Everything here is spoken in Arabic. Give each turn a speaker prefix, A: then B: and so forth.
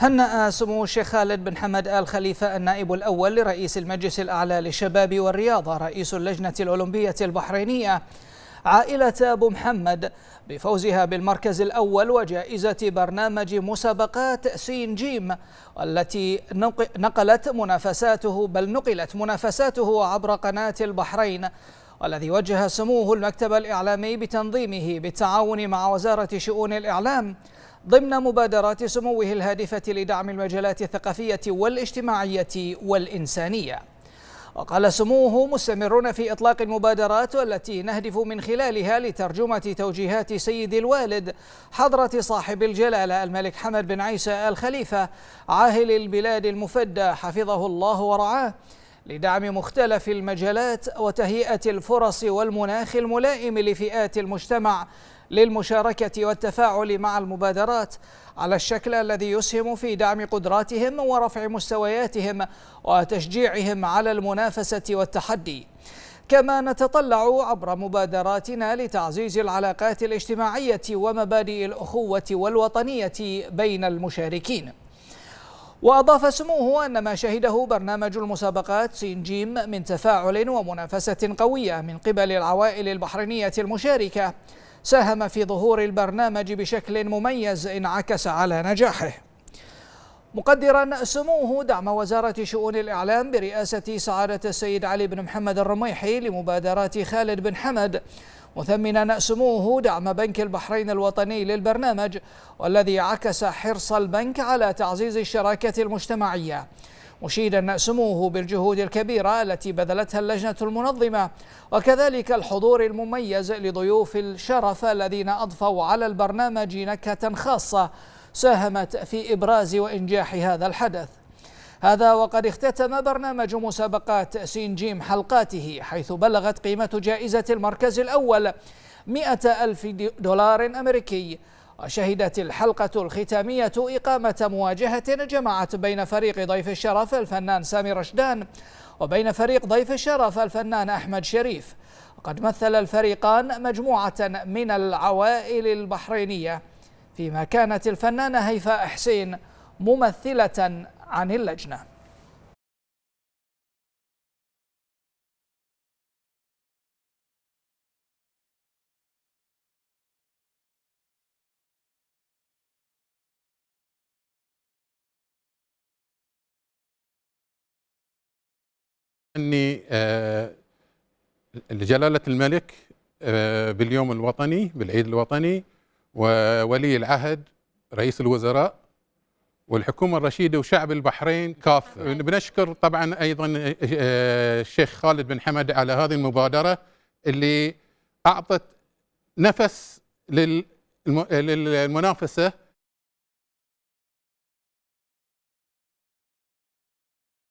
A: هنأ سمو الشيخ خالد بن حمد آل خليفة النائب الأول لرئيس المجلس الأعلى للشباب والرياضة رئيس اللجنة الأولمبية البحرينية عائلة أبو محمد بفوزها بالمركز الأول وجائزة برنامج مسابقات سين جيم التي نقلت منافساته بل نقلت منافساته عبر قناة البحرين والذي وجه سموه المكتب الإعلامي بتنظيمه بالتعاون مع وزارة شؤون الإعلام ضمن مبادرات سموه الهادفة لدعم المجالات الثقافية والاجتماعية والإنسانية وقال سموه مستمرون في إطلاق المبادرات والتي نهدف من خلالها لترجمة توجيهات سيد الوالد حضرة صاحب الجلالة الملك حمد بن عيسى الخليفة عاهل البلاد المفدى حفظه الله ورعاه لدعم مختلف المجالات وتهيئة الفرص والمناخ الملائم لفئات المجتمع للمشاركة والتفاعل مع المبادرات على الشكل الذي يسهم في دعم قدراتهم ورفع مستوياتهم وتشجيعهم على المنافسة والتحدي كما نتطلع عبر مبادراتنا لتعزيز العلاقات الاجتماعية ومبادئ الأخوة والوطنية بين المشاركين وأضاف سموه أن ما شهده برنامج المسابقات سين جيم من تفاعل ومنافسة قوية من قبل العوائل البحرينية المشاركة ساهم في ظهور البرنامج بشكل مميز انعكس على نجاحه مقدرا سموه دعم وزارة شؤون الإعلام برئاسة سعادة السيد علي بن محمد الرميحي لمبادرات خالد بن حمد مثمنا سموه دعم بنك البحرين الوطني للبرنامج والذي عكس حرص البنك على تعزيز الشراكة المجتمعية مشيدا سموه بالجهود الكبيرة التي بذلتها اللجنة المنظمة وكذلك الحضور المميز لضيوف الشرف الذين أضفوا على البرنامج نكهة خاصة ساهمت في إبراز وإنجاح هذا الحدث هذا وقد اختتم برنامج مسابقات سين جيم حلقاته حيث بلغت قيمة جائزة المركز الأول 100 ألف دولار أمريكي وشهدت الحلقة الختامية إقامة مواجهة جمعت بين فريق ضيف الشرف الفنان سامي رشدان وبين فريق ضيف الشرف الفنان أحمد شريف وقد مثل الفريقان مجموعة من العوائل البحرينية فيما كانت الفنانة هيفاء حسين ممثلة عن اللجنة
B: اني آه، لجلاله الملك آه، باليوم الوطني بالعيد الوطني وولي العهد رئيس الوزراء والحكومة الرشيدة وشعب البحرين كافة بنشكر طبعا أيضا آه، آه، الشيخ خالد بن حمد على هذه المبادرة اللي أعطت نفس للمنافسة